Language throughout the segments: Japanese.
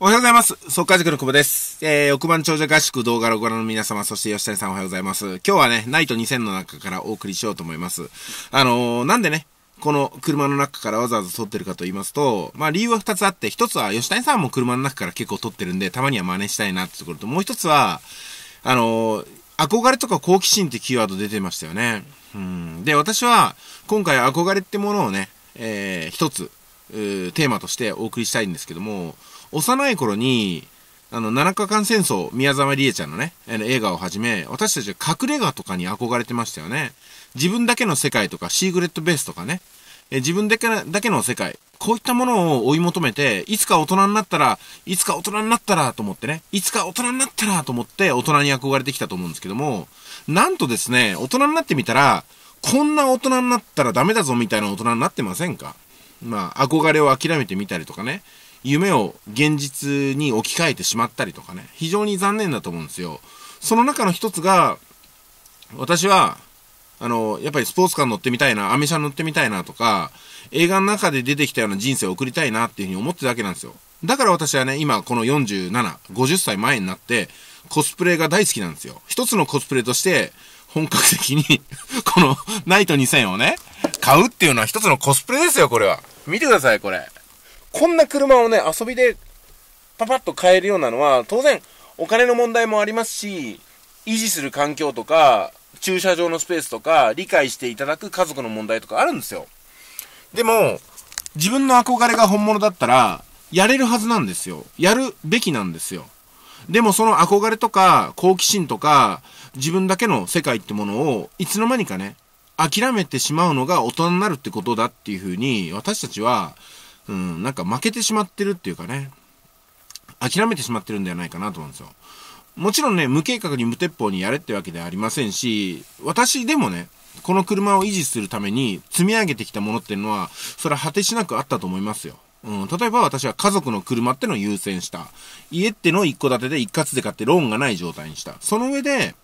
おはようございます。速稼塾の久保です。えー、億万長者合宿動画をご覧の皆様、そして吉谷さんおはようございます。今日はね、ナイト2000の中からお送りしようと思います。あのー、なんでね、この車の中からわざわざ撮ってるかと言いますと、まあ理由は2つあって、1つは吉谷さんも車の中から結構撮ってるんで、たまには真似したいなってところと、もう1つは、あのー、憧れとか好奇心ってキーワード出てましたよね。うん。で、私は、今回憧れってものをね、えー、一つテーマとしてお送りしたいんですけども、幼い頃に、あの、七日間戦争、宮沢りえちゃんのね、あの映画をはじめ、私たちは隠れ家とかに憧れてましたよね。自分だけの世界とか、シークレットベースとかね、え自分だけだけの世界、こういったものを追い求めて、いつか大人になったら、いつか大人になったらと思ってね、いつか大人になったらと思って大人に憧れてきたと思うんですけども、なんとですね、大人になってみたら、こんな大人になったらダメだぞみたいな大人になってませんかまあ、憧れを諦めてみたりとかね、夢を現実に置き換えてしまったりとかね、非常に残念だと思うんですよ。その中の一つが、私は、あの、やっぱりスポーツカー乗ってみたいな、アメ車乗ってみたいなとか、映画の中で出てきたような人生を送りたいなっていうふうに思ってたわけなんですよ。だから私はね、今この47、50歳前になって、コスプレが大好きなんですよ。一つのコスプレとして、本格的にこのナイト2000をね、買うっていうのは一つのコスプレですよ、これは。見てください、これ。こんな車をね、遊びでパパッと買えるようなのは、当然、お金の問題もありますし、維持する環境とか、駐車場のスペースとか、理解していただく家族の問題とかあるんですよ。でも、自分の憧れが本物だったら、やれるはずなんですよ。やるべきなんですよ。でもその憧れとか、好奇心とか、自分だけの世界ってものを、いつの間にかね、諦めてしまうのが大人になるってことだっていうふうに、私たちは、うん、なんか負けてしまってるっていうかね、諦めてしまってるんではないかなと思うんですよ。もちろんね、無計画に無鉄砲にやれってわけではありませんし、私でもね、この車を維持するために積み上げてきたものっていうのは、それは果てしなくあったと思いますよ。うん、例えば私は家族の車ってのを優先した。家ってのを一戸建てで一括で買ってローンがない状態にした。その上で、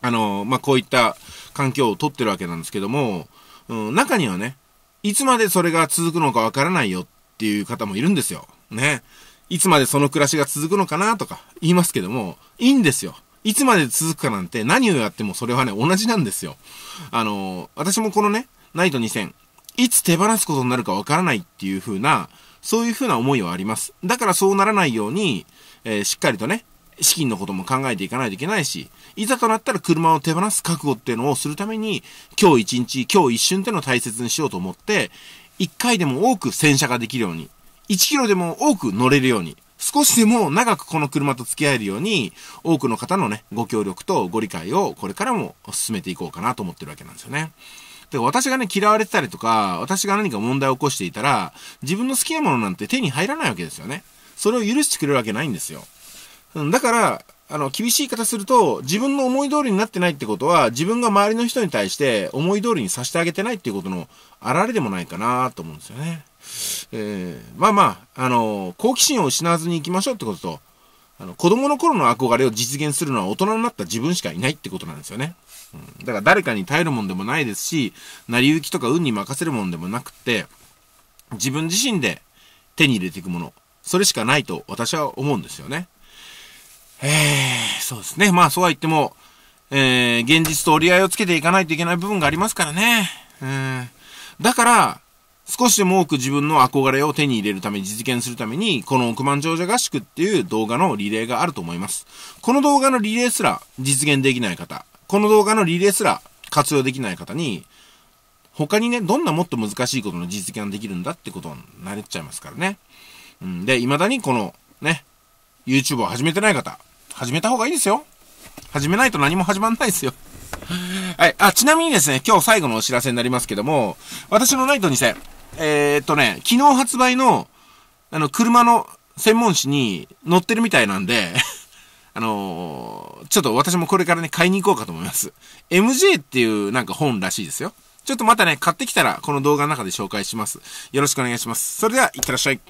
あの、まあ、こういった環境をとってるわけなんですけども、うん、中にはね、いつまでそれが続くのかわからないよっていう方もいるんですよ。ね。いつまでその暮らしが続くのかなとか言いますけども、いいんですよ。いつまで続くかなんて何をやってもそれはね、同じなんですよ。あの、私もこのね、ナイト2000、いつ手放すことになるかわからないっていう風な、そういう風な思いはあります。だからそうならないように、えー、しっかりとね、資金のことも考えていかないといけないし、いざとなったら車を手放す覚悟っていうのをするために、今日一日、今日一瞬っていうのを大切にしようと思って、一回でも多く洗車ができるように、1キロでも多く乗れるように、少しでも長くこの車と付き合えるように、多くの方のね、ご協力とご理解をこれからも進めていこうかなと思ってるわけなんですよね。で、私がね、嫌われてたりとか、私が何か問題を起こしていたら、自分の好きなものなんて手に入らないわけですよね。それを許してくれるわけないんですよ。うん、だから、あの、厳しい方すると、自分の思い通りになってないってことは、自分が周りの人に対して思い通りにさせてあげてないっていうことのあられでもないかなと思うんですよね。えー、まあまあ、あの、好奇心を失わずに行きましょうってことと、あの、子供の頃の憧れを実現するのは大人になった自分しかいないってことなんですよね。うん、だから誰かに頼るもんでもないですし、成り行きとか運に任せるもんでもなくって、自分自身で手に入れていくもの、それしかないと私は思うんですよね。えー、そうですね。まあ、そうは言っても、えー、現実と折り合いをつけていかないといけない部分がありますからね。うん。だから、少しでも多く自分の憧れを手に入れるため、実現するために、この億万長者合宿っていう動画のリレーがあると思います。この動画のリレーすら実現できない方、この動画のリレーすら活用できない方に、他にね、どんなもっと難しいことの実現ができるんだってことになれちゃいますからね。うん、で、未だにこの、ね、YouTube を始めてない方、始めた方がいいですよ。始めないと何も始まんないですよ。はい。あ、ちなみにですね、今日最後のお知らせになりますけども、私のナイト2000、えー、っとね、昨日発売の、あの、車の専門誌に載ってるみたいなんで、あのー、ちょっと私もこれからね、買いに行こうかと思います。MJ っていうなんか本らしいですよ。ちょっとまたね、買ってきたらこの動画の中で紹介します。よろしくお願いします。それでは、いってらっしゃい。